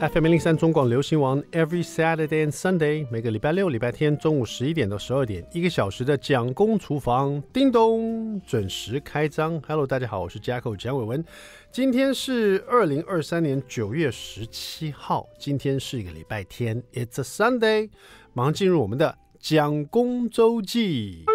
FM 零零三中广流行王，Every Saturday and Sunday，每个礼拜六、礼拜天中午十一点到十二点，一个小时的蒋公厨房，叮咚准时开张。Hello，大家好，我是 Jacko 蒋伟文，今天是二零二三年九月十七号，今天是一个礼拜天，It's a Sunday，马上进入我们的蒋公周记。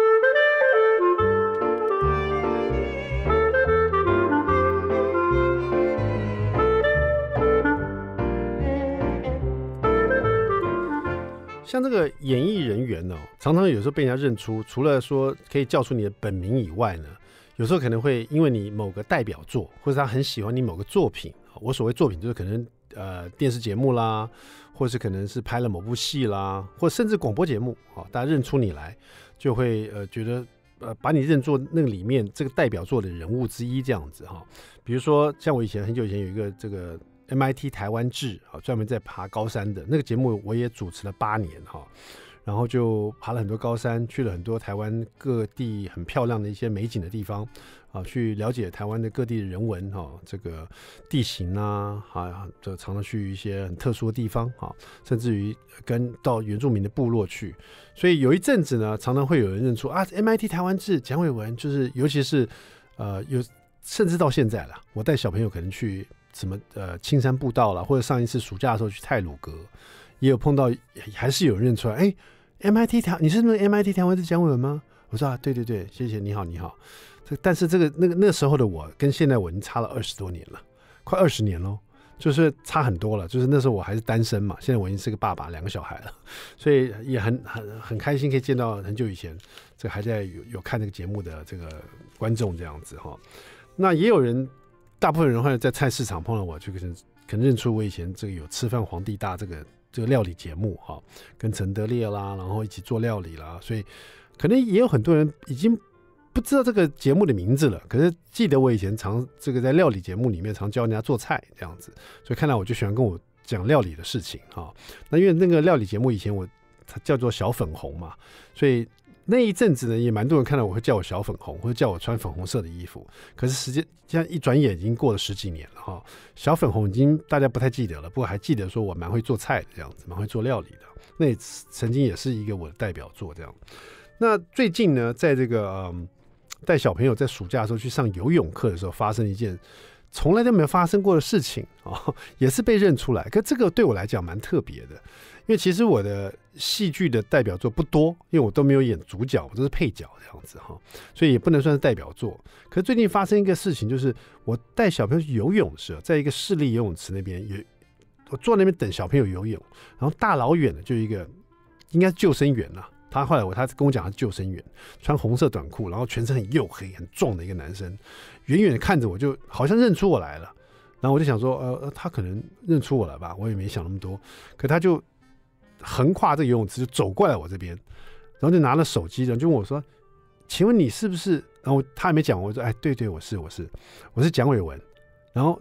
像这个演艺人员呢，常常有时候被人家认出，除了说可以叫出你的本名以外呢，有时候可能会因为你某个代表作，或者他很喜欢你某个作品，我所谓作品就是可能呃电视节目啦，或是可能是拍了某部戏啦，或甚至广播节目，哈，大家认出你来，就会呃觉得呃把你认作那里面这个代表作的人物之一这样子哈。比如说像我以前很久以前有一个这个。MIT 台湾志啊，专门在爬高山的那个节目，我也主持了八年哈，然后就爬了很多高山，去了很多台湾各地很漂亮的一些美景的地方啊，去了解台湾的各地的人文哈，这个地形啊，啊，就常常去一些很特殊的地方啊，甚至于跟到原住民的部落去。所以有一阵子呢，常常会有人认出啊，MIT 台湾志简伟文就是，尤其是呃，有甚至到现在了，我带小朋友可能去。什么呃，青山步道了，或者上一次暑假的时候去泰鲁格，也有碰到，还是有人认出来。哎，MIT 条，你是那个 MIT 条纹的姜伟文吗？我说啊，对对对，谢谢，你好，你好。这但是这个那个那时候的我，跟现在我已经差了二十多年了，快二十年喽，就是差很多了。就是那时候我还是单身嘛，现在我已经是个爸爸，两个小孩了，所以也很很很开心可以见到很久以前这个还在有有看这个节目的这个观众这样子哈。那也有人。大部分人会在菜市场碰到我，就可能可能认出我以前这个有吃饭皇帝大这个这个料理节目哈，跟陈德烈啦，然后一起做料理啦，所以可能也有很多人已经不知道这个节目的名字了，可是记得我以前常这个在料理节目里面常教人家做菜这样子，所以看来我就喜欢跟我讲料理的事情哈。那因为那个料理节目以前我它叫做小粉红嘛，所以。那一阵子呢，也蛮多人看到我会叫我小粉红，或者叫我穿粉红色的衣服。可是时间样一转眼，已经过了十几年了哈。小粉红已经大家不太记得了，不过还记得说我蛮会做菜的，这样子蛮会做料理的。那曾经也是一个我的代表作这样。那最近呢，在这个带小朋友在暑假的时候去上游泳课的时候，发生一件从来都没有发生过的事情啊，也是被认出来。可这个对我来讲蛮特别的。因为其实我的戏剧的代表作不多，因为我都没有演主角，我都是配角这样子哈，所以也不能算是代表作。可是最近发生一个事情，就是我带小朋友去游泳的时，候，在一个市立游泳池那边，有我坐那边等小朋友游泳，然后大老远的就一个，应该是救生员啦。他后来我他跟我讲，他救生员，穿红色短裤，然后全身很黝黑、很壮的一个男生，远远的看着我就好像认出我来了。然后我就想说，呃，他可能认出我了吧？我也没想那么多。可他就。横跨这个游泳池就走过来我这边，然后就拿了手机，然后就问我说：“请问你是不是？”然后他还没讲，我说：“哎，对对，我是我是我是蒋伟文。”然后，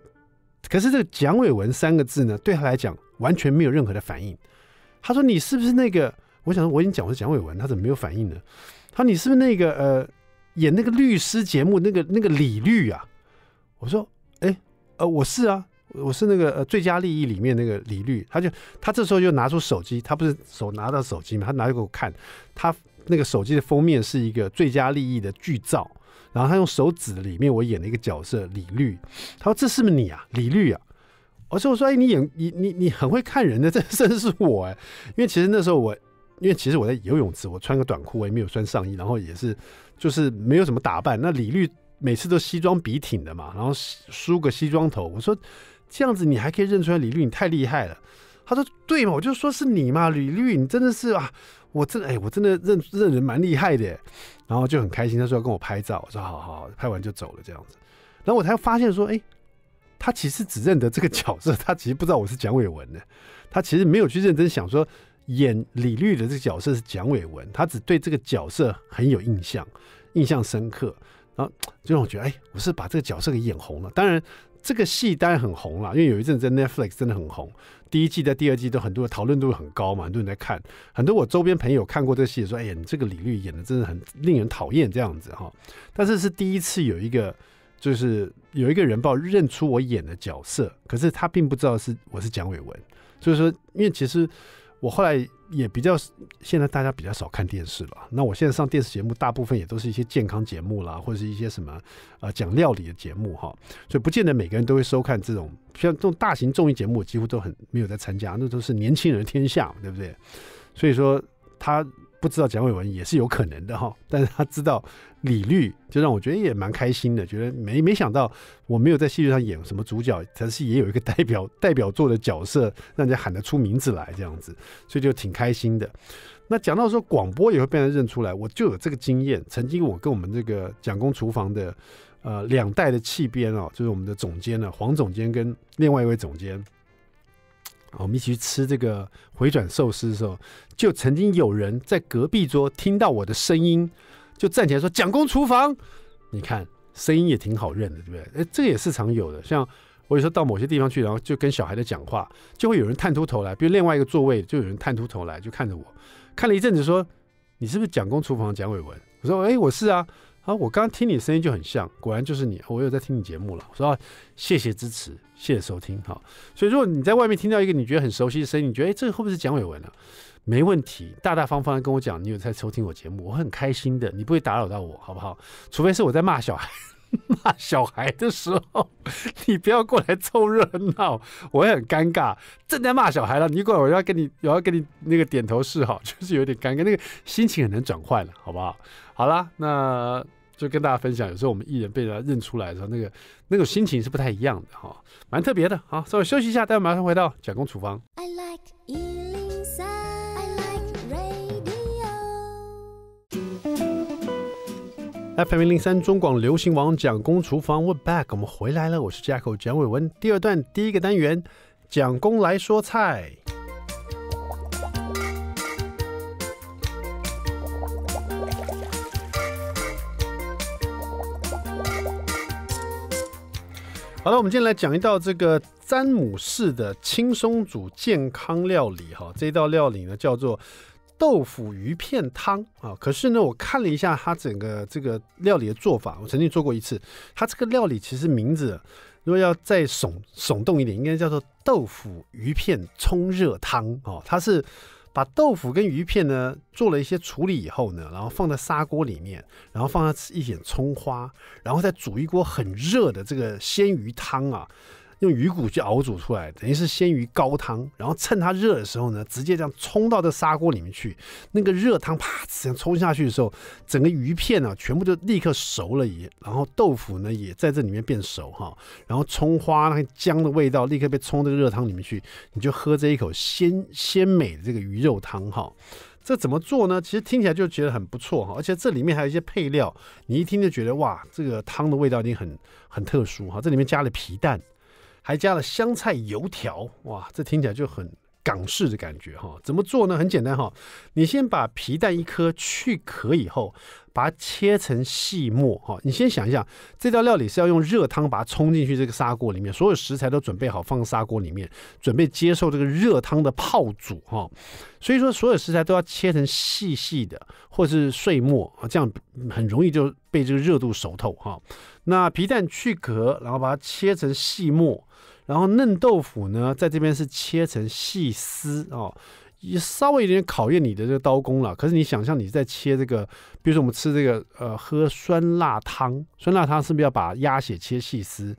可是这个“蒋伟文”三个字呢，对他来讲完全没有任何的反应。他说：“你是不是那个？”我想我已经讲我是蒋伟文，他怎么没有反应呢？他说：“你是不是那个呃，演那个律师节目那个那个李律啊？”我说：“哎，呃，我是啊。”我是那个呃《最佳利益》里面那个李律，他就他这时候就拿出手机，他不是手拿到手机嘛，他拿给我看，他那个手机的封面是一个《最佳利益》的剧照，然后他用手指里面我演了一个角色李律，他说：“这是不是你啊？李律啊？”我说：“我说，哎，你演你你你很会看人的，这真是我哎，因为其实那时候我，因为其实我在游泳池，我穿个短裤，我也没有穿上衣，然后也是就是没有什么打扮。那李律每次都西装笔挺的嘛，然后梳个西装头，我说。”这样子你还可以认出来李律，你太厉害了。他说：“对嘛，我就说是你嘛，李律，你真的是啊，我真哎，我真的认认人蛮厉害的。”然后就很开心，他说要跟我拍照，我说：“好好，拍完就走了。”这样子，然后我才发现说：“哎，他其实只认得这个角色，他其实不知道我是蒋伟文的，他其实没有去认真想说演李律的这个角色是蒋伟文，他只对这个角色很有印象、印象深刻，然后就让我觉得哎，我是把这个角色给演红了。当然。这个戏当然很红了，因为有一阵在 Netflix 真的很红，第一季在第二季都很多讨论度很高嘛，很多人在看。很多我周边朋友看过这个戏，说：“哎，你这个李律演的真的很令人讨厌这样子哈。”但是是第一次有一个，就是有一个人报认出我演的角色，可是他并不知道是我是蒋伟文。所以说，因为其实。我后来也比较，现在大家比较少看电视了。那我现在上电视节目，大部分也都是一些健康节目啦，或者是一些什么，呃，讲料理的节目哈。所以不见得每个人都会收看这种，像这种大型综艺节目，几乎都很没有在参加，那都是年轻人天下，对不对？所以说他。不知道蒋伟文也是有可能的哈，但是他知道李律，就让我觉得也蛮开心的，觉得没没想到我没有在戏剧上演什么主角，但是也有一个代表 代表作的角色，让人家喊得出名字来这样子，所以就挺开心的。那讲到说广播也会被人认出来，我就有这个经验，曾经我跟我们这个蒋公厨房的呃两代的气编哦，就是我们的总监呢，黄总监跟另外一位总监。我们一起去吃这个回转寿司的时候，就曾经有人在隔壁桌听到我的声音，就站起来说“蒋公厨房”，你看声音也挺好认的，对不对？哎，这个也是常有的。像我有时候到某些地方去，然后就跟小孩在讲话，就会有人探出头来，比如另外一个座位就有人探出头来，就看着我，看了一阵子说：“你是不是蒋公厨房蒋伟文？”我说：“哎，我是啊。”啊，我刚刚听你声音就很像，果然就是你，我有在听你节目了，我说谢谢支持，谢谢收听，好。所以如果你在外面听到一个你觉得很熟悉的声音，你觉得哎，这个会不会是蒋伟文啊？没问题，大大方方的跟我讲，你有在收听我节目，我很开心的，你不会打扰到我，好不好？除非是我在骂小孩，骂小孩的时候，你不要过来凑热闹，我也很尴尬，正在骂小孩了，你过来我要跟你，我要跟你那个点头示好，就是有点尴尬，那个心情很难转换了，好不好？好了，那。就跟大家分享，有时候我们艺人被人家认出来的时候，那个那种心情是不太一样的哈，蛮特别的好，稍微休息一下，待会马上回到蒋公厨房。FM 一零三中广流行王蒋公厨房，We back，我们回来了，我是 Jacko 蒋伟文。第二段第一个单元，蒋公来说菜。好了，我们今天来讲一道这个詹姆士的轻松煮健康料理哈。这道料理呢叫做豆腐鱼片汤啊。可是呢，我看了一下它整个这个料理的做法，我曾经做过一次。它这个料理其实名字如果要再耸耸动一点，应该叫做豆腐鱼片冲热汤哦。它是。把豆腐跟鱼片呢做了一些处理以后呢，然后放在砂锅里面，然后放上一点葱花，然后再煮一锅很热的这个鲜鱼汤啊。用鱼骨去熬煮出来，等于是鲜鱼高汤，然后趁它热的时候呢，直接这样冲到这砂锅里面去，那个热汤啪这样冲下去的时候，整个鱼片呢全部就立刻熟了也，然后豆腐呢也在这里面变熟哈，然后葱花、那姜的味道立刻被冲到热汤里面去，你就喝这一口鲜鲜美的这个鱼肉汤哈，这怎么做呢？其实听起来就觉得很不错哈，而且这里面还有一些配料，你一听就觉得哇，这个汤的味道一定很很特殊哈，这里面加了皮蛋。还加了香菜油条，哇，这听起来就很港式的感觉哈。怎么做呢？很简单哈，你先把皮蛋一颗去壳以后。把它切成细末哈，你先想一下，这道料理是要用热汤把它冲进去这个砂锅里面，所有食材都准备好放砂锅里面，准备接受这个热汤的泡煮哈。所以说，所有食材都要切成细细的或是碎末，这样很容易就被这个热度熟透哈。那皮蛋去壳，然后把它切成细末，然后嫩豆腐呢，在这边是切成细丝哦。也稍微有点考验你的这个刀工了。可是你想象你在切这个，比如说我们吃这个，呃，喝酸辣汤，酸辣汤是不是要把鸭血切细丝，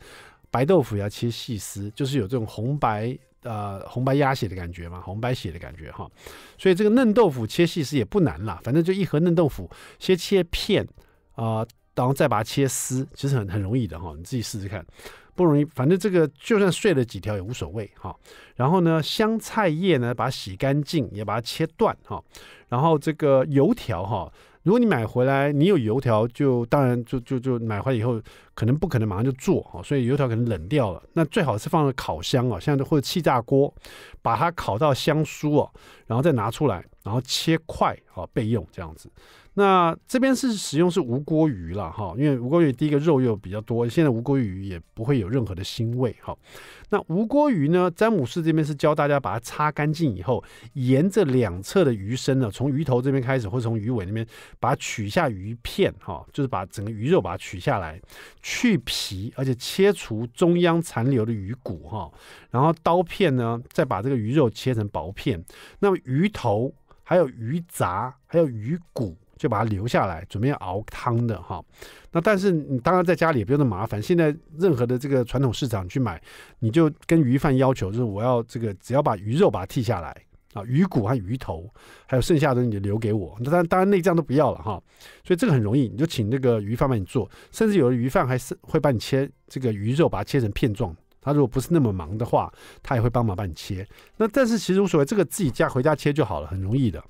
白豆腐要切细丝，就是有这种红白，呃，红白鸭血的感觉嘛，红白血的感觉哈。所以这个嫩豆腐切细丝也不难啦，反正就一盒嫩豆腐先切片，啊，然后再把它切丝，其实很很容易的哈，你自己试试看。不容易，反正这个就算碎了几条也无所谓哈。然后呢，香菜叶呢，把它洗干净，也把它切断哈。然后这个油条哈，如果你买回来，你有油条就当然就就就买回来以后可能不可能马上就做哈，所以油条可能冷掉了。那最好是放在烤箱啊，现在或者气炸锅，把它烤到香酥啊，然后再拿出来，然后切块啊备用这样子。那这边是使用是无锅鱼了哈，因为无锅鱼第一个肉又比较多，现在无锅鱼也不会有任何的腥味哈。那无锅鱼呢，詹姆斯这边是教大家把它擦干净以后，沿着两侧的鱼身呢，从鱼头这边开始，会从鱼尾那边把它取下鱼片哈，就是把整个鱼肉把它取下来，去皮，而且切除中央残留的鱼骨哈，然后刀片呢，再把这个鱼肉切成薄片。那么鱼头还有鱼杂还有鱼骨。就把它留下来，准备熬汤的哈。那但是你当然在家里也不用那么麻烦。现在任何的这个传统市场去买，你就跟鱼贩要求，就是我要这个，只要把鱼肉把它剔下来啊，鱼骨和鱼头，还有剩下的你就留给我。那当然，当然内脏都不要了哈。所以这个很容易，你就请那个鱼贩帮你做。甚至有的鱼贩还是会帮你切这个鱼肉，把它切成片状。他如果不是那么忙的话，他也会帮忙帮你切。那但是其实无所谓，这个自己家回家切就好了，很容易的。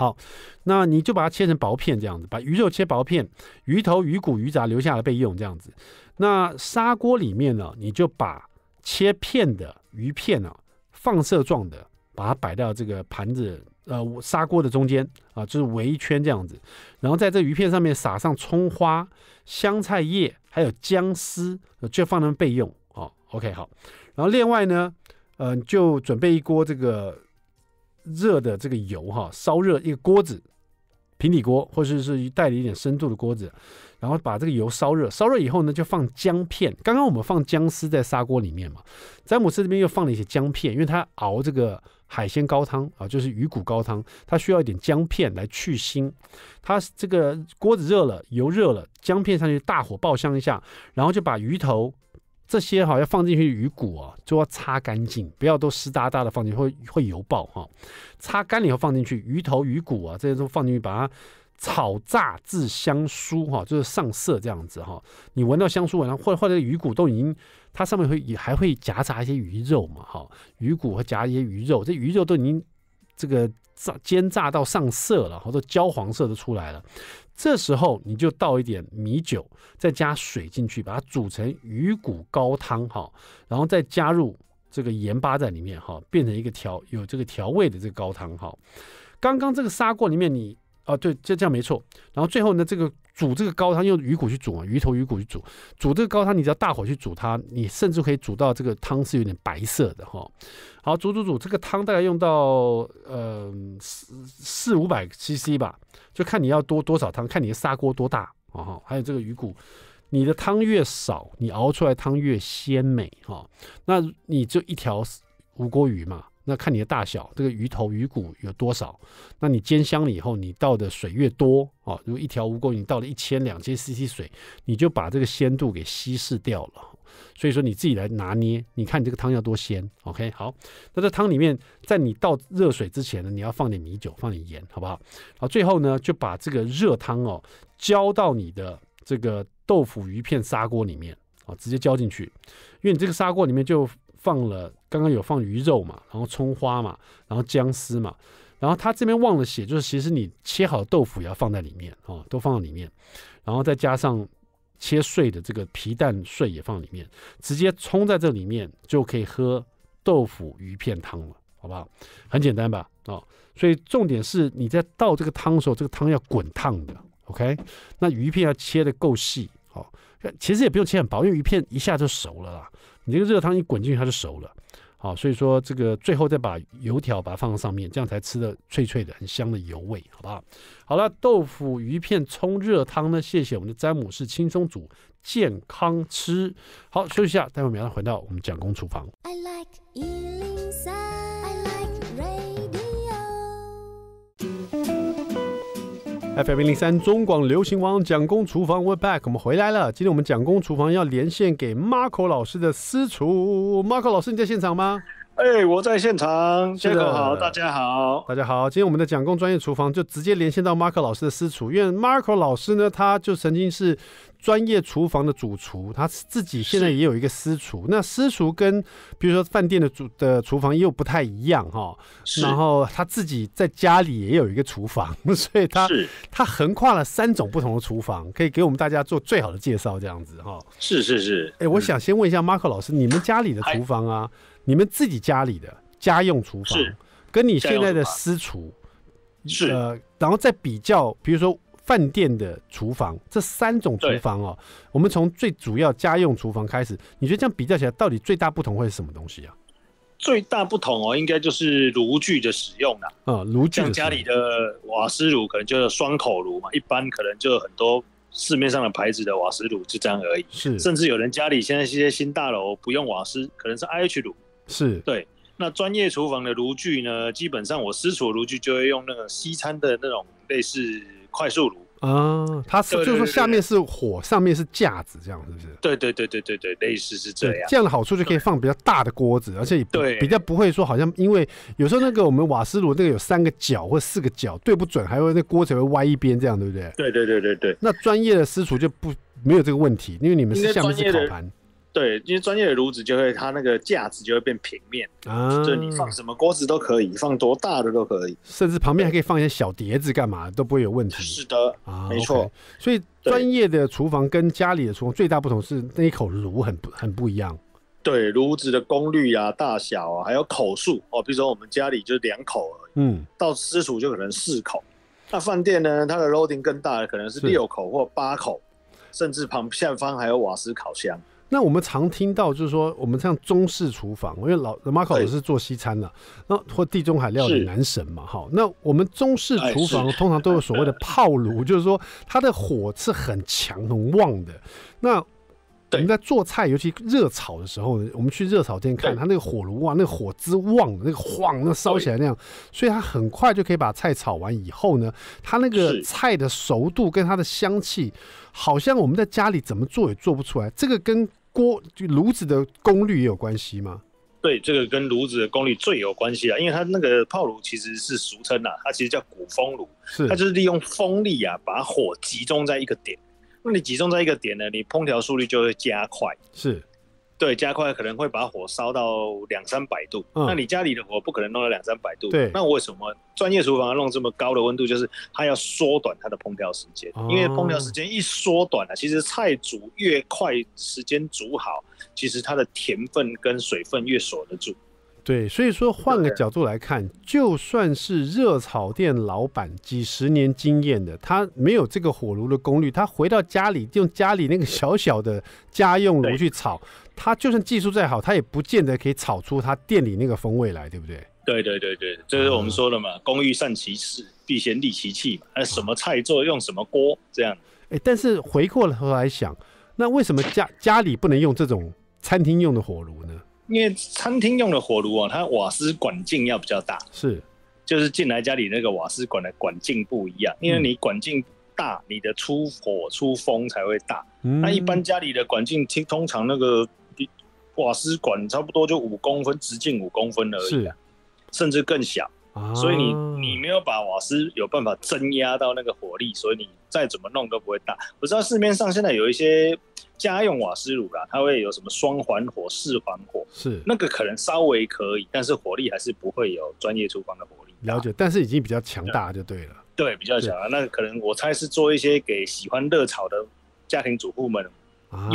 好，那你就把它切成薄片，这样子，把鱼肉切薄片，鱼头、鱼骨、鱼杂留下来备用，这样子。那砂锅里面呢，你就把切片的鱼片啊，放射状的，把它摆到这个盘子呃砂锅的中间啊，就是围一圈这样子。然后在这鱼片上面撒上葱花、香菜叶，还有姜丝，就放那备用。好，OK，好。然后另外呢，嗯，就准备一锅这个。热的这个油哈，烧热一个锅子，平底锅或者是带了一点深度的锅子，然后把这个油烧热。烧热以后呢，就放姜片。刚刚我们放姜丝在砂锅里面嘛，詹姆斯这边又放了一些姜片，因为他熬这个海鲜高汤啊，就是鱼骨高汤，他需要一点姜片来去腥。他这个锅子热了，油热了，姜片上去大火爆香一下，然后就把鱼头。这些哈要放进去鱼骨啊，就要擦干净，不要都湿哒哒的放进去会会油爆哈。擦干了以后放进去，鱼头鱼骨啊这些都放进去，把它炒炸至香酥哈，就是上色这样子哈。你闻到香酥闻了，或或者鱼骨都已经，它上面会也还会夹杂一些鱼肉嘛哈，鱼骨和夹一些鱼肉，这鱼肉都已经。这个炸煎炸到上色了，好多焦黄色的出来了。这时候你就倒一点米酒，再加水进去，把它煮成鱼骨高汤哈，然后再加入这个盐巴在里面哈，变成一个调有这个调味的这个高汤哈。刚刚这个砂锅里面你啊对，就这样没错。然后最后呢，这个煮这个高汤用鱼骨去煮嘛，鱼头鱼骨去煮。煮这个高汤，你只要大火去煮它，你甚至可以煮到这个汤是有点白色的哈。好，煮煮煮，这个汤大概用到呃四四五百 CC 吧，就看你要多多少汤，看你的砂锅多大啊还有这个鱼骨，你的汤越少，你熬出来汤越鲜美哈。那你就一条无锅鱼嘛。那看你的大小，这个鱼头鱼骨有多少？那你煎香了以后，你倒的水越多哦，如果一条蜈蚣你倒了一千、两千、CC 水，你就把这个鲜度给稀释掉了。所以说你自己来拿捏，你看你这个汤要多鲜，OK？好，那这汤里面，在你倒热水之前呢，你要放点米酒，放点盐，好不好？好，最后呢，就把这个热汤哦，浇到你的这个豆腐鱼片砂锅里面啊，直接浇进去，因为你这个砂锅里面就。放了刚刚有放鱼肉嘛，然后葱花嘛，然后姜丝嘛，然后他这边忘了写，就是其实你切好的豆腐也要放在里面哦，都放在里面，然后再加上切碎的这个皮蛋碎也放里面，直接冲在这里面就可以喝豆腐鱼片汤了，好不好？很简单吧？哦，所以重点是你在倒这个汤的时候，这个汤要滚烫的，OK？那鱼片要切的够细哦，其实也不用切很薄，因为鱼片一下就熟了啦。你这个热汤一滚进去，它就熟了，好，所以说这个最后再把油条把它放到上面，这样才吃的脆脆的、很香的油味，好不好？好了，豆腐鱼片冲热汤呢，谢谢我们的詹姆士轻松煮健康吃。好，休息一下，待会马上回到我们蒋工厨房。I like FM 零三中广流行王蒋工厨房，We back，我们回来了。今天我们蒋工厨房要连线给 Marco 老师的私厨，Marco 老师你在现场吗？哎，我在现场，谢哥好，大家好，大家好。今天我们的蒋工专业厨房就直接连线到 Marco 老师的私厨，因为 Marco 老师呢，他就曾经是专业厨房的主厨，他自己现在也有一个私厨。那私厨跟比如说饭店的主的厨房又不太一样哈。然后他自己在家里也有一个厨房，所以他他横跨了三种不同的厨房，可以给我们大家做最好的介绍，这样子哈。是是是。哎，我想先问一下 Marco 老师，你们家里的厨房啊？你们自己家里的家用厨房，跟你现在的私厨，是呃，然后再比较，比如说饭店的厨房，这三种厨房哦，我们从最主要家用厨房开始，你觉得这样比较起来，到底最大不同会是什么东西啊？最大不同哦，应该就是炉具的使用啊，啊，炉具像家里的瓦斯炉，可能就是双口炉嘛，一般可能就很多市面上的牌子的瓦斯炉就这样而已，是，甚至有人家里现在一些新大楼不用瓦斯，可能是 I H 炉。是对，那专业厨房的炉具呢？基本上我私厨的炉具就会用那个西餐的那种类似快速炉啊，它是就是说下面是火，上面是架子，这样是不是？对对对对对对，类似是这样。这样的好处就可以放比较大的锅子，而且对比较不会说好像因为有时候那个我们瓦斯炉那个有三个角或四个角对不准，还会那锅才会歪一边，这样对不对？对对对对对。那专业的私厨就不没有这个问题，因为你们是下面是烤盘。对，因为专业的炉子就会，它那个架子就会变平面啊，就是你放什么锅子都可以，放多大的都可以，甚至旁边还可以放一些小碟子，干嘛都不会有问题。是的，啊，没错。所以专业的厨房跟家里的厨房最大不同是那一口炉很不很不一样。对，炉子的功率啊、大小啊，还有口数哦。比如说我们家里就两口而已，嗯，到私厨就可能四口，那饭店呢，它的 loading 更大的可能是六口或八口，甚至旁下方还有瓦斯烤箱。那我们常听到就是说，我们像中式厨房，因为老 Marco 也是做西餐的，那或地中海料理男神嘛，哈。那我们中式厨房通常都有所谓的炮炉，就是说它的火是很强、很旺的。那我们在做菜，尤其热炒的时候，我们去热炒店看，它那个火炉啊，那个火之旺，那个晃，那烧起来那样，所以它很快就可以把菜炒完以后呢，它那个菜的熟度跟它的香气，好像我们在家里怎么做也做不出来。这个跟锅炉子的功率也有关系吗？对，这个跟炉子的功率最有关系了，因为它那个炮炉其实是俗称呐，它其实叫鼓风炉，是它就是利用风力啊，把火集中在一个点。那你集中在一个点呢，你烹调速率就会加快，是。对，加快可能会把火烧到两三百度，那你家里的火不可能弄到两三百度。对，那为什么专业厨房要弄这么高的温度？就是它要缩短它的烹调时间，因为烹调时间一缩短了，其实菜煮越快，时间煮好，其实它的甜分跟水分越锁得住。对，所以说换个角度来看，就算是热炒店老板几十年经验的，他没有这个火炉的功率，他回到家里用家里那个小小的家用炉去炒，他就算技术再好，他也不见得可以炒出他店里那个风味来，对不对？对对对对，就是我们说的嘛，工欲善其事，必先利其器嘛。哎，什么菜做用什么锅这样。哎，但是回过头来想，那为什么家家里不能用这种餐厅用的火炉呢？因为餐厅用的火炉啊，它瓦斯管径要比较大，是，就是进来家里那个瓦斯管的管径不一样，因为你管径大，你的出火出风才会大。那一般家里的管径，通通常那个瓦斯管差不多就五公分直径五公分而已，啊，甚至更小。所以你你没有把瓦斯有办法增压到那个火力，所以你再怎么弄都不会大。我知道市面上现在有一些家用瓦斯炉啦，它会有什么双环火、四环火，是那个可能稍微可以，但是火力还是不会有专业厨房的火力。了解，但是已经比较强大就对了。对，比较强。那可能我猜是做一些给喜欢热炒的家庭主妇们。啊，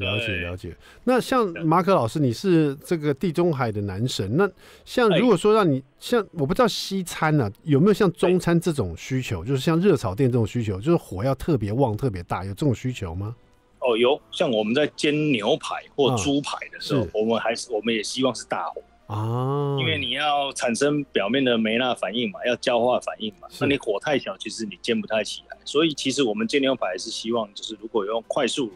了解了解。那像马可老师，你是这个地中海的男神。那像如果说让你像，我不知道西餐呢有没有像中餐这种需求，就是像热炒店这种需求，就是火要特别旺、特别大，有这种需求吗？哦，有。像我们在煎牛排或猪排的时候，我们还是我们也希望是大火啊，因为你要产生表面的酶那反应嘛，要焦化反应嘛。那你火太小，其实你煎不太起来。所以其实我们煎牛排是希望，就是如果用快速。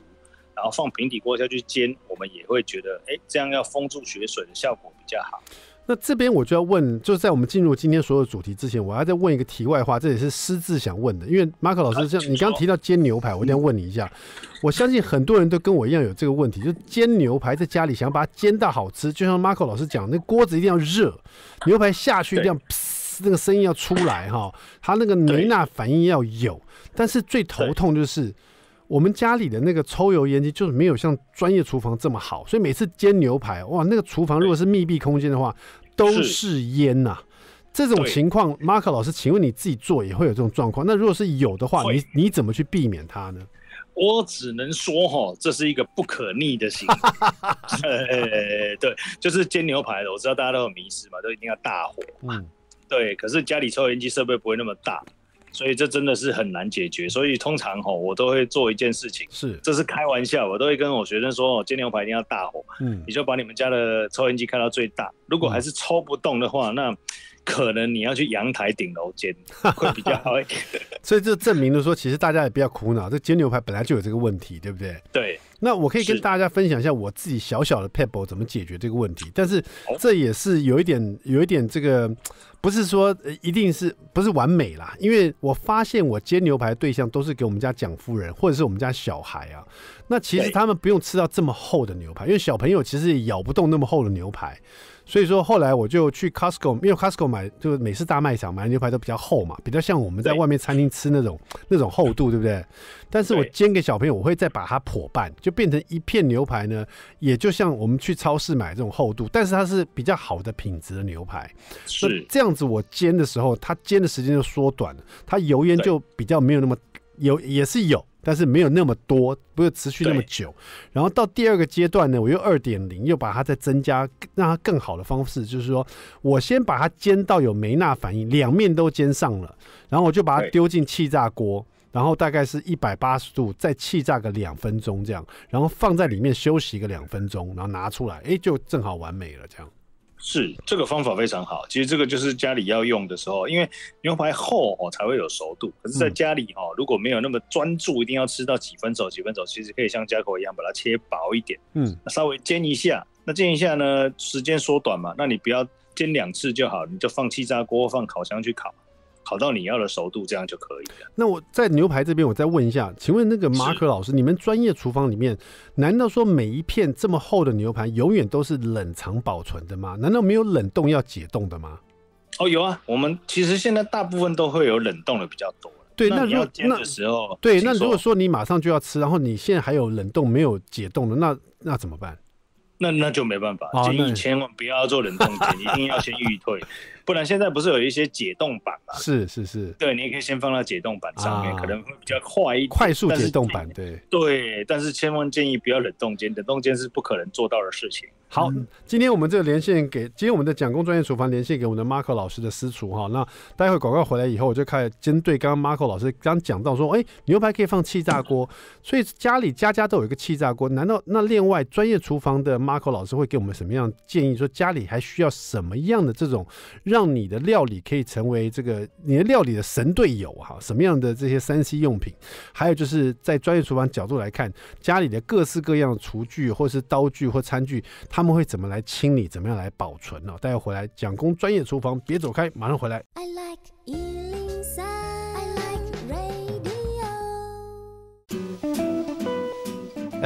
然后放平底锅下去煎，我们也会觉得，哎，这样要封住血水的效果比较好。那这边我就要问，就是在我们进入今天所有主题之前，我还要问一个题外话，这也是私自想问的，因为马可老师，像你刚刚提到煎牛排，我一定要问你一下。我相信很多人都跟我一样有这个问题，就煎牛排在家里想要把它煎到好吃，就像马可老师讲，那锅子一定要热，牛排下去一定要，那个声音要出来哈，它那个雷纳反应要有。但是最头痛就是。我们家里的那个抽油烟机就是没有像专业厨房这么好，所以每次煎牛排，哇，那个厨房如果是密闭空间的话，都是烟呐。这种情况，Mark 老师，请问你自己做也会有这种状况？那如果是有的话，你你怎么去避免它呢？我只能说哈，这是一个不可逆的行为。呃，对，就是煎牛排的，我知道大家都有迷失嘛，都一定要大火嘛。对，可是家里抽油烟机设备不会那么大。所以这真的是很难解决，所以通常吼我都会做一件事情，是，这是开玩笑，我都会跟我学生说，煎牛排一定要大火，嗯，你就把你们家的抽烟机开到最大，如果还是抽不动的话，那。可能你要去阳台顶楼煎 会比较好一点，所以这证明了说，其实大家也比较苦恼。这煎牛排本来就有这个问题，对不对？对。那我可以跟大家分享一下我自己小小的 pebble 怎么解决这个问题，但是这也是有一点有一点这个，不是说一定是不是完美啦。因为我发现我煎牛排对象都是给我们家蒋夫人或者是我们家小孩啊，那其实他们不用吃到这么厚的牛排，因为小朋友其实也咬不动那么厚的牛排。所以说后来我就去 Costco，因为 Costco 买就是美式大卖场买的牛排都比较厚嘛，比较像我们在外面餐厅吃那种那种厚度，对不对？但是我煎给小朋友，我会再把它破半，就变成一片牛排呢，也就像我们去超市买这种厚度，但是它是比较好的品质的牛排。是这样子，我煎的时候，它煎的时间就缩短了，它油烟就比较没有那么油，也是有。但是没有那么多，不是持续那么久。然后到第二个阶段呢，我又二点零，又把它再增加，让它更好的方式就是说，我先把它煎到有梅纳反应，两面都煎上了，然后我就把它丢进气炸锅，然后大概是一百八十度再气炸个两分钟这样，然后放在里面休息个两分钟，然后拿出来，哎，就正好完美了这样。是，这个方法非常好。其实这个就是家里要用的时候，因为牛排厚哦才会有熟度。可是在家里哦，如果没有那么专注，一定要吃到几分熟几分熟，其实可以像家狗一样把它切薄一点，嗯，稍微煎一下。那煎一下呢，时间缩短嘛，那你不要煎两次就好，你就放气炸锅放烤箱去烤。烤到你要的熟度，这样就可以了。那我在牛排这边，我再问一下，请问那个马可老师，你们专业厨房里面，难道说每一片这么厚的牛排永远都是冷藏保存的吗？难道没有冷冻要解冻的吗？哦，有啊，我们其实现在大部分都会有冷冻的比较多。对，那如果那时候，对，那如果说你马上就要吃，然后你现在还有冷冻没有解冻的，那那怎么办？那那就没办法，建议千万不要做冷冻解，一定要先预退。不然现在不是有一些解冻板吗？是是是，对，你也可以先放到解冻板上面，可能会比较快一点，快速解冻板。对对，但是千万建议不要冷冻间，冷冻间是不可能做到的事情。好，今天我们这个连线给今天我们的蒋工专业厨房连线给我们的 Marco 老师的私厨哈。那待会广告回来以后，我就开始针对刚刚 Marco 老师刚讲到说，哎，牛排可以放气炸锅，所以家里家家都有一个气炸锅，难道那另外专业厨房的 Marco 老师会给我们什么样建议？说家里还需要什么样的这种让？让你的料理可以成为这个你的料理的神队友哈！什么样的这些三 C 用品，还有就是在专业厨房角度来看，家里的各式各样的厨具或是刀具或餐具，他们会怎么来清理，怎么样来保存呢？待会回来讲工专业厨房，别走开，马上回来。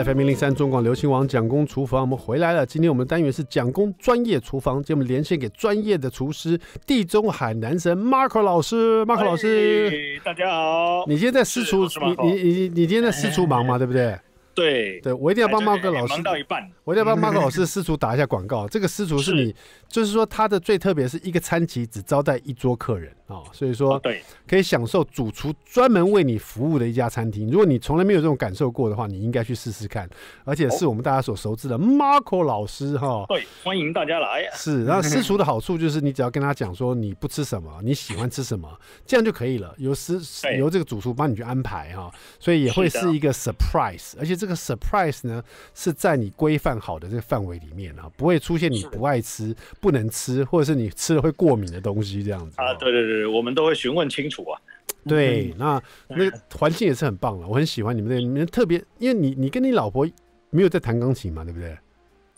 FM 零三中广流行网蒋工厨房，我们回来了。今天我们单元是蒋工专业厨房，今天我们连线给专业的厨师地中海男神 Marco 老师。Marco 老师，大家好。你今天在私厨，你你你今天在私厨忙嘛，对不对？对对，我一定要帮猫哥老师忙到一半，我一定要帮马 a 老师私 厨打一下广告。这个私厨是你，就是说他的最特别是一个餐席只招待一桌客人啊，所以说对，可以享受主厨专门为你服务的一家餐厅。如果你从来没有这种感受过的话，你应该去试试看，而且是我们大家所熟知的 Marco 老师哈。对，欢迎大家来。是，然后私厨的好处就是你只要跟他讲说你不吃什么，你喜欢吃什么，这样就可以了。由私 由这个主厨帮你去安排哈，所以也会是一个 surprise，而且。这个 surprise 呢，是在你规范好的这个范围里面啊，不会出现你不爱吃、不能吃，或者是你吃了会过敏的东西这样子啊。对对对，我们都会询问清楚啊。对，那那环境也是很棒的，我很喜欢你们那。你们特别，因为你你跟你老婆没有在弹钢琴嘛，对不对？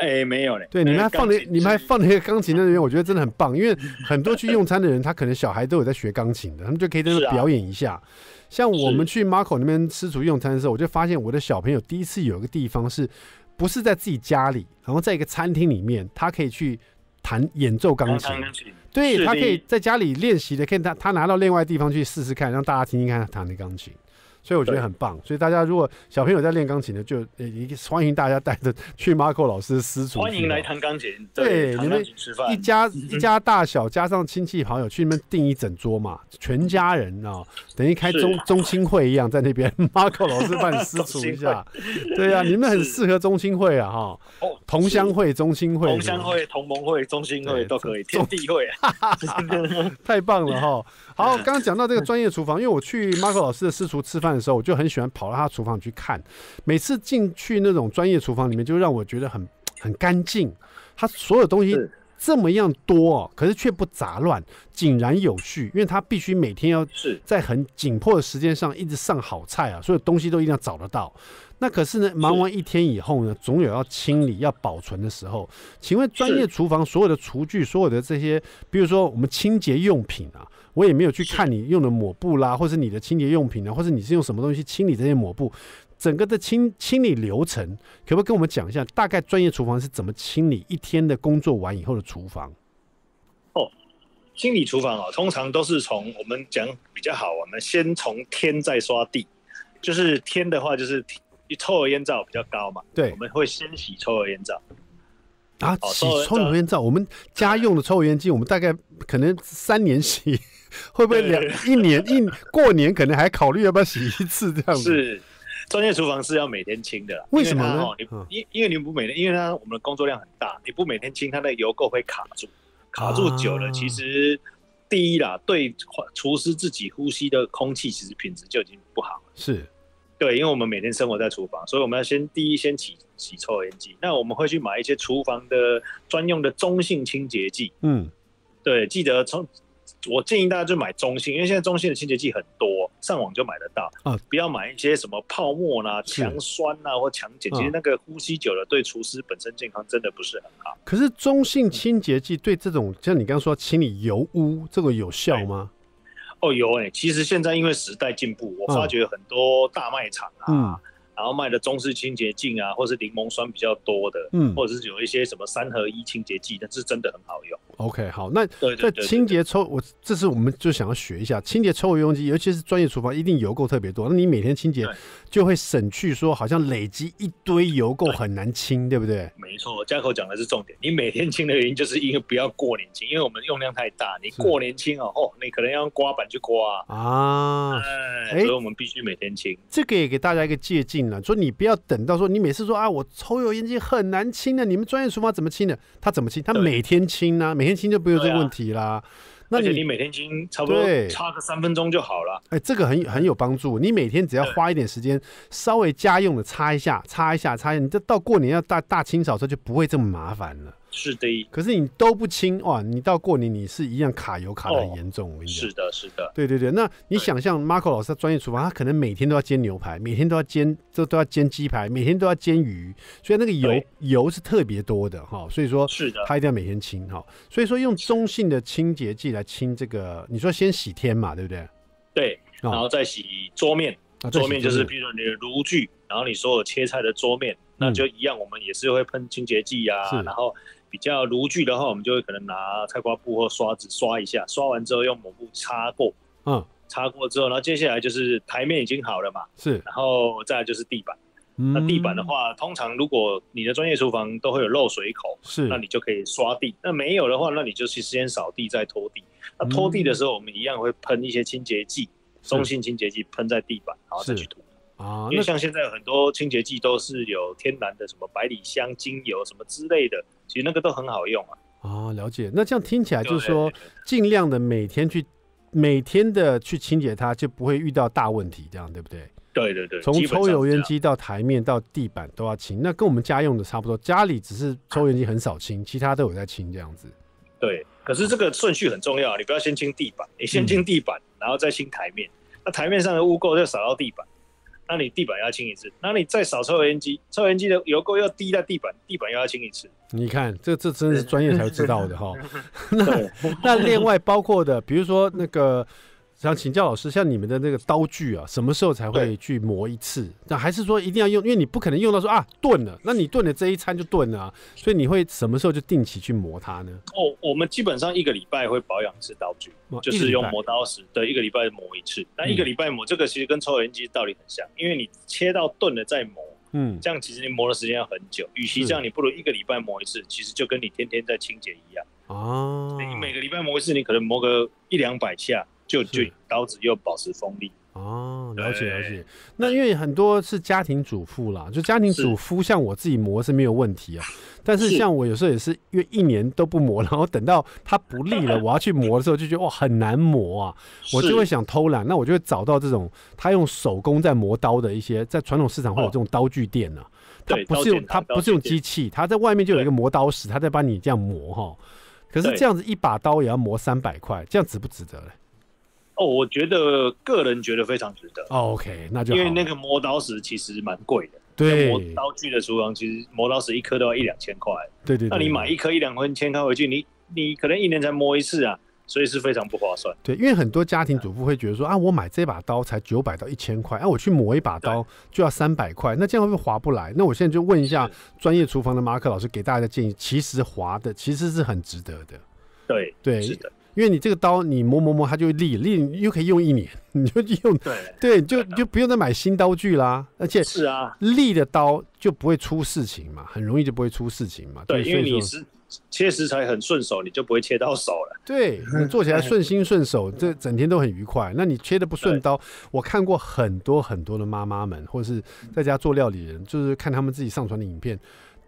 哎，没有嘞。对，你们还放了，你们还放了一个钢琴在那边，我觉得真的很棒。因为很多去用餐的人，他可能小孩都有在学钢琴的，他们就可以在那表演一下。像我们去 Marco 那边吃厨用餐的时候，我就发现我的小朋友第一次有一个地方，是不是在自己家里，然后在一个餐厅里面，他可以去弹演奏钢琴。对，他可以在家里练习的，可以他他拿到另外地方去试试看，让大家听听看他弹的钢琴。所以我觉得很棒，所以大家如果小朋友在练钢琴的，就也欢迎大家带着去 Marco 老师私厨。欢迎来弹钢琴，对你们一家一家大小加上亲戚好友去那边订一整桌嘛，全家人啊，等于开中中青会一样，在那边 Marco 老师你私 厨一下。对呀，你们很适合中青会啊哈，同乡会、中青会、同乡会、同盟会、中青会都可以，天地会，太棒了哈。好，刚刚讲到这个专业厨房，因为我去 Marco 老师的私厨吃饭的时候，我就很喜欢跑到他厨房去看。每次进去那种专业厨房里面，就让我觉得很很干净。他所有东西这么样多，可是却不杂乱，井然有序，因为他必须每天要在很紧迫的时间上一直上好菜啊，所有东西都一定要找得到。那可是呢，忙完一天以后呢，总有要清理、要保存的时候。请问专业厨房所有的厨具、所有的这些，比如说我们清洁用品啊。我也没有去看你用的抹布啦，或是你的清洁用品啊，或者你是用什么东西清理这些抹布，整个的清清理流程，可不可以跟我们讲一下？大概专业厨房是怎么清理一天的工作完以后的厨房？哦，清理厨房啊，通常都是从我们讲比较好，我们先从天再刷地，就是天的话就是抽油烟灶比较高嘛，对，我们会先洗抽油烟灶。啊，洗抽油烟灶，我们家用的抽油烟机，我们大概可能三年洗。会不会两一年一过年，可能还考虑要不要洗一次这样子？是，专业厨房是要每天清的。为什么呢？因因为你不每天，因为呢，我们的工作量很大，你不每天清，它那油垢会卡住，卡住久了，其实第一啦，对厨师自己呼吸的空气其实品质就已经不好了。是对，因为我们每天生活在厨房，所以我们要先第一先洗洗抽油烟机。那我们会去买一些厨房的专用的中性清洁剂。嗯，对，记得从。我建议大家就买中性，因为现在中性的清洁剂很多，上网就买得到。啊，不要买一些什么泡沫呢、强酸啊或强碱，其实那个呼吸久了对厨师本身健康真的不是很好。可是中性清洁剂对这种像你刚刚说清理油污，这个有效吗？哦有哎，其实现在因为时代进步，我发觉很多大卖场啊。然后卖的中式清洁剂啊，或是柠檬酸比较多的，嗯，或者是有一些什么三合一清洁剂，但是真的很好用。OK，好，那对对清洁抽，我这次我们就想要学一下清洁抽油烟机，尤其是专业厨房一定油垢特别多，那你每天清洁就会省去说好像累积一堆油垢很难清，对不对？没错，嘉口讲的是重点，你每天清的原因就是因为不要过年清，因为我们用量太大，你过年清哦哦，你可能要用刮板去刮啊，哎，所以我们必须每天清。这个也给大家一个借鉴。说你不要等到说你每次说啊，我抽油烟机很难清的，你们专业厨房怎么清的？他怎么清？他每天清呢？每天清就不会这个问题啦。那你你每天清差不多差个三分钟就好了。哎，这个很很有帮助。你每天只要花一点时间，稍微家用的擦一下，擦一下，擦一下，你这到过年要大大清扫时候就不会这么麻烦了。是的，可是你都不清哇！你到过年你是一样卡油卡的严重，我跟你讲。是的，是的，对对对。那你想象，Marco 老师的专业厨房，他可能每天都要煎牛排，每天都要煎，这都要煎鸡排，每天都要煎鱼，所以那个油油是特别多的哈。所以说，是的，他一定要每天清哈。所以说，用中性的清洁剂来清这个，你说先洗天嘛，对不对？对，然后再洗桌面，桌面就是比如你的炉具，然后你所有切菜的桌面，那就一样，我们也是会喷清洁剂呀，然后。比较炉具的话，我们就会可能拿菜瓜布或刷子刷一下，刷完之后用抹布擦过，嗯，擦过之后，然后接下来就是台面已经好了嘛，是，然后再就是地板，那地板的话，通常如果你的专业厨房都会有漏水口，是，那你就可以刷地，那没有的话，那你就去先扫地再拖地，那拖地的时候，我们一样会喷一些清洁剂，中性清洁剂喷在地板，然后再去拖，啊，因为像现在很多清洁剂都是有天然的什么百里香精油什么之类的。你那个都很好用啊！哦，了解。那这样听起来就是说，尽量的每天去，每天的去清洁它，就不会遇到大问题，这样对不对？对对对。从抽油烟机到台面到地板都要清，那跟我们家用的差不多。家里只是抽油烟机很少清，其他都有在清这样子。对，可是这个顺序很重要，你不要先清地板，你先清地板，然后再清台面，那台面上的污垢就扫到地板。那你地板要清一次，那你再少抽油烟机，抽油烟机的油垢要滴在地板，地板又要清一次。你看，这这真是专业才知道的哈。那那另外包括的，比如说那个。想请教老师，像你们的那个刀具啊，什么时候才会去磨一次？那还是说一定要用？因为你不可能用到说啊钝了，那你钝了这一餐就钝了，所以你会什么时候就定期去磨它呢？哦，我们基本上一个礼拜会保养一次刀具，就是用磨刀石，对，一个礼拜磨一次。那一个礼拜磨这个其实跟抽油烟机道理很像，因为你切到钝了再磨，嗯，这样其实磨的时间要很久。与其这样，你不如一个礼拜磨一次，其实就跟你天天在清洁一样。哦，你每个礼拜磨一次，你可能磨个一两百下。就对刀子又保持锋利哦，了解了解。那因为很多是家庭主妇啦，就家庭主妇像我自己磨是没有问题啊。但是像我有时候也是，因为一年都不磨，然后等到它不利了，我要去磨的时候，就觉得哇很难磨啊，我就会想偷懒。那我就会找到这种他用手工在磨刀的一些，在传统市场会有这种刀具店呢。他不是用他不是用机器，他在外面就有一个磨刀石，他在帮你这样磨哈。可是这样子一把刀也要磨三百块，这样值不值得嘞？哦，我觉得个人觉得非常值得。哦，OK，那就因为那个磨刀石其实蛮贵的。对，磨刀具的厨房其实磨刀石一颗都要一两千块。对对，那你买一颗一两千块回去，你你可能一年才磨一次啊，所以是非常不划算。对，因为很多家庭主妇会觉得说啊，我买这把刀才九百到一千块，啊，我去磨一把刀就要三百块，那这样会划不来。那我现在就问一下专业厨房的马克老师给大家的建议，其实划的其实是很值得的。对对，是的。因为你这个刀，你磨磨磨，它就利利，又可以用一年，你就用，对，就就不用再买新刀具啦。而且是啊，利的刀就不会出事情嘛，很容易就不会出事情嘛。对，因为你是切食材很顺手，你就不会切到手了。对，做起来顺心顺手，这整天都很愉快。那你切的不顺刀，我看过很多很多的妈妈们，或是在家做料理人，就是看他们自己上传的影片。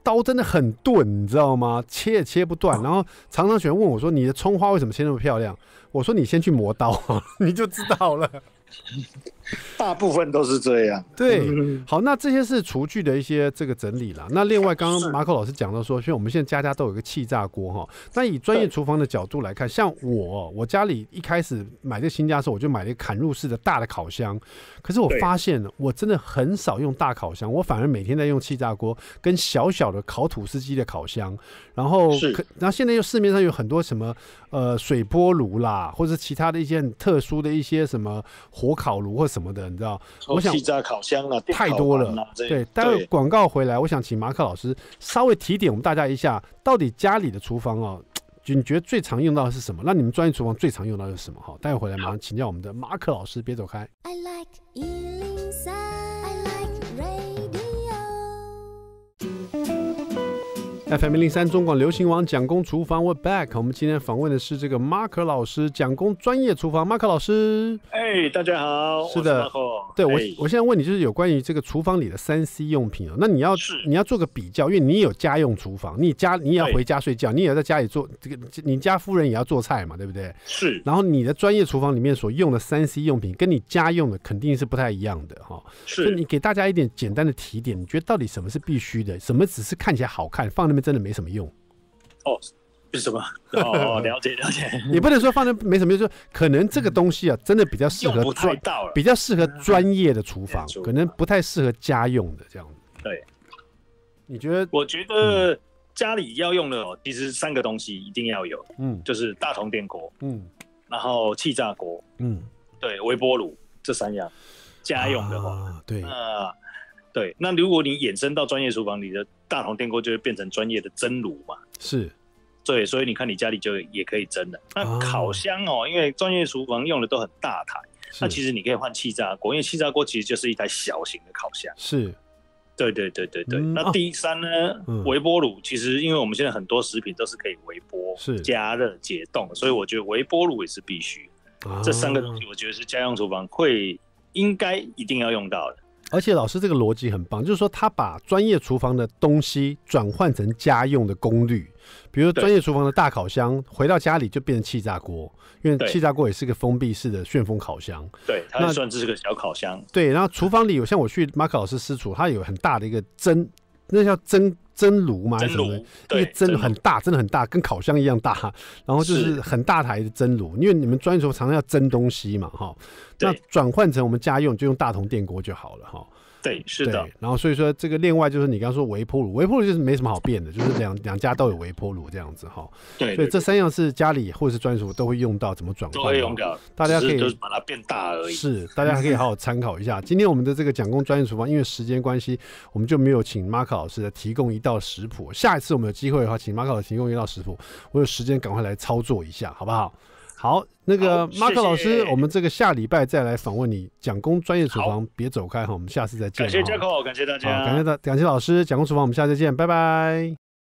刀真的很钝，你知道吗？切也切不断。然后常常喜欢问我说：“你的葱花为什么切那么漂亮？”我说：“你先去磨刀，你就知道了。” 大部分都是这样，对。好，那这些是厨具的一些这个整理了。那另外，刚刚马可老师讲到说，像我们现在家家都有一个气炸锅哈。那以专业厨房的角度来看，像我，我家里一开始买这新家的时候，我就买了一个砍入式的大的烤箱。可是我发现，我真的很少用大烤箱，我反而每天在用气炸锅跟小小的烤吐司机的烤箱。然后，然后现在又市面上有很多什么呃水波炉啦，或者其他的一些很特殊的一些什么火烤炉或什么的，你知道？我想，气炸烤箱了，太多了。对，待会广告回来，我想请马克老师稍微提点我们大家一下，到底家里的厨房啊，你觉得最常用到的是什么？那你们专业厨房最常用到的是什么？哈，待会回来马上请教我们的马克老师，别走开。FM 零三中广流行王蒋工厨房，We back。我们今天访问的是这个 Mark 老师，蒋工专业厨房，Mark 老师。哎，大家好。是的。对我，我现在问你，就是有关于这个厨房里的三 C 用品哦。那你要你要做个比较，因为你有家用厨房，你家你也要回家睡觉，你也要在家里做这个，你家夫人也要做菜嘛，对不对？是。然后你的专业厨房里面所用的三 C 用品，跟你家用的肯定是不太一样的哈。是。你给大家一点简单的提点，你觉得到底什么是必须的，什么只是看起来好看，放在。真的没什么用，哦，是什么？哦，了解了解。你不能说放在没什么用，是可能这个东西啊，真的比较适合，用不太到了，比较适合专业的厨房，可能不太适合家用的这样子。对，你觉得？我觉得家里要用的其实三个东西一定要有，嗯，就是大铜电锅，嗯，然后气炸锅，嗯，对，微波炉这三样。家用的话，对啊，对。那如果你衍生到专业厨房里的。大铜电锅就会变成专业的蒸炉嘛？是，对，所以你看你家里就也可以蒸的。那烤箱哦，因为专业厨房用的都很大台，那其实你可以换气炸锅，因为气炸锅其实就是一台小型的烤箱。是，对对对对对。那第三呢，微波炉，其实因为我们现在很多食品都是可以微波是加热解冻，所以我觉得微波炉也是必须。这三个东西，我觉得是家用厨房会应该一定要用到的。而且老师这个逻辑很棒，就是说他把专业厨房的东西转换成家用的功率，比如专业厨房的大烤箱，回到家里就变成气炸锅，因为气炸锅也是个封闭式的旋风烤箱，对，那算这是个小烤箱。对，然后厨房里有像我去马克老师私厨，他有很大的一个蒸，那叫蒸。蒸炉吗？还是什么？因为蒸很大，真的很大，跟烤箱一样大。然后就是很大台的蒸炉，因为你们专业时候常常要蒸东西嘛，哈。那转换成我们家用，就用大同电锅就好了，哈。对，是的。然后所以说，这个另外就是你刚刚说微波炉，微波炉就是没什么好变的，就是两两家都有微波炉这样子哈。对，所以这三样是家里或者是专属都会用到，怎么转换？都会用到。大家可以把它变大而已。是，大家可以好好参考一下。今天我们的这个讲工专业厨房，因为时间关系，我们就没有请 Mark 老师来提供一道食谱。下一次我们有机会的话，请 Mark 老师提供一道食谱，我有时间赶快来操作一下，好不好？好，那个马克老师，我们这个下礼拜再来访问你，蒋工专业厨房别走开哈，我们下次再见。感谢杰克，感谢大家，感谢大，感谢老师，蒋工厨房，我们下次再见，拜拜。